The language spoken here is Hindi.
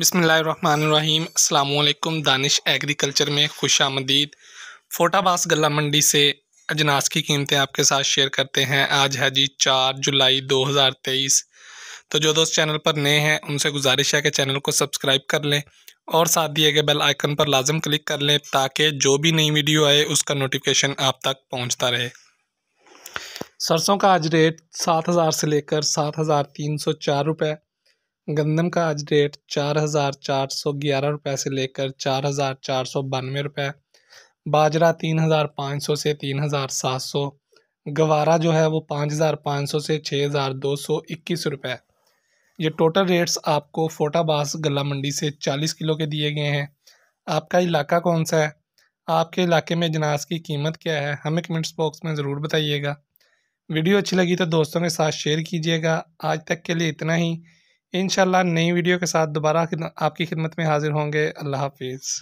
अस्सलाम अल्लाम दानिश एग्रीकल्चर में खुश आमदीद फोटाबास गला मंडी से अजनास की कीमतें आपके साथ शेयर करते हैं आज है जी चार जुलाई 2023 तो जो दोस्त चैनल पर नए हैं उनसे गुजारिश है कि चैनल को सब्सक्राइब कर लें और साथ दिए गए बेल आइकन पर लाजम क्लिक कर लें ताकि जो भी नई वीडियो आए उसका नोटिफिकेशन आप तक पहुँचता रहे सरसों का आज रेट सात हज़ार से लेकर सात हज़ार तीन सौ चार रुपये गंदम का आज रेट चार हज़ार चार सौ ग्यारह रुपये से लेकर चार हज़ार चार सौ बानवे रुपये बाजरा तीन हज़ार पाँच सौ से तीन हज़ार सात सौ गवारा जो है वो पाँच हज़ार पाँच सौ से छः हज़ार दो सौ इक्कीस रुपये ये टोटल रेट्स आपको फोटाबास गला मंडी से चालीस किलो के दिए गए हैं आपका इलाका कौन सा है आपके इलाके में जनास की कीमत क्या है हमें कमेंट्स बॉक्स में ज़रूर बताइएगा वीडियो अच्छी लगी तो दोस्तों के साथ शेयर कीजिएगा आज तक के लिए इतना ही इन नई वीडियो के साथ दोबारा आपकी खिदमत में हाज़िर होंगे अल्लाह हाफिज़